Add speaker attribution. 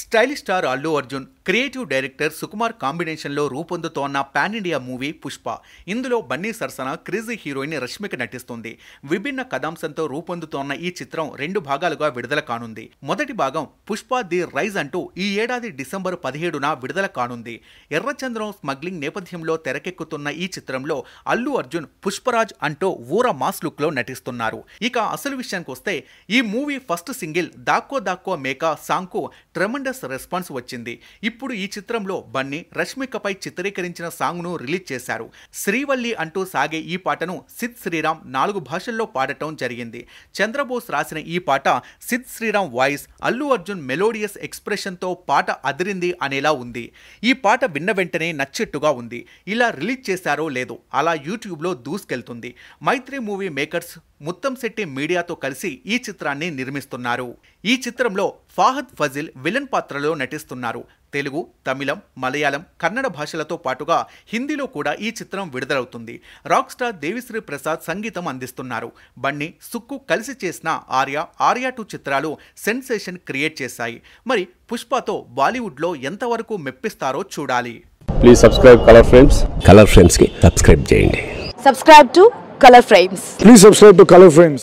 Speaker 1: stylish star Allu Arjun
Speaker 2: creative director Sukumar కాంబినేషన్లో రూపొందుతోన్న pan India movie Pushpa ఇందులో బన్నీ సరసన క్రేజీ హీరోయిన్ రష్మిక నటిస్తుంది విభిన్న కథాంశంతో రూపొందుతోన్న ఈ చిత్రం రెండు భాగాలుగా విడుదల కానుంది మొదటి భాగం పుష్ప ది రైజ్ అంటూ ఈ ఏడాది డిసెంబర్ పదిహేడున విడుదల కానుంది ఎర్రచంద్రం స్మగ్లింగ్ నేపథ్యంలో తెరకెక్కుతున్న ఈ చిత్రంలో అల్లు అర్జున్ పుష్పరాజ్ అంటూ ఊర మాస్ లుక్ లో నటిస్తున్నారు ఇక అసలు విషయానికి వస్తే ఈ మూవీ ఫస్ట్ సింగిల్ దాక్కో దాక్కో మేకా సాంగ్కు ట్రమ ట్రమండస్ రెస్పాన్స్ వచ్చింది ఇప్పుడు ఈ చిత్రంలో బన్నీ రష్మికపై చిత్రీకరించిన సాంగ్ను రిలీజ్ చేశారు శ్రీవల్లి అంటూ సాగే ఈ పాటను సిద్ శ్రీరామ్ నాలుగు భాషల్లో పాడటం జరిగింది చంద్రబోస్ రాసిన ఈ పాట సిద్ శ్రీరామ్ వాయిస్ అల్లు అర్జున్ మెలోడియస్ ఎక్స్ప్రెషన్తో పాట అదిరింది అనేలా ఉంది ఈ పాట విన్న వెంటనే నచ్చెట్టుగా ఉంది ఇలా రిలీజ్ చేశారో లేదో అలా యూట్యూబ్లో దూసుకెళ్తుంది మైత్రి మూవీ మేకర్స్ ముత్తంశెట్టి మీడియాతో కలిసి ఈ చిత్రాన్ని నిర్మిస్తున్నారు ఈ చిత్రంలో ఫాహద్ ఫజిల్ విలన్ విలన్ పాత్రలో నటిస్తున్నారు తెలుగు తమిళం మలయాళం కన్నడ భాషలతో పాటుగా హిందీలో కూడా ఈ చిత్రం విడుదలవుతుంది రాక్ స్టార్ దేవిశ్రీ ప్రసాద్ సంగీతం అందిస్తున్నారు బన్నీ సుక్కు కలిసి చేసిన ఆర్య ఆర్యా టూ చిత్రాలు సెన్సేషన్ క్రియేట్ చేశాయి మరి పుష్పతో బాలీవుడ్లో ఎంతవరకు మెప్పిస్తారో చూడాలి
Speaker 1: please subscribe Color Frames Color Frames కి సబ్స్క్రైబ్ చేయండి
Speaker 2: subscribe to Color Frames
Speaker 1: please subscribe to Color frames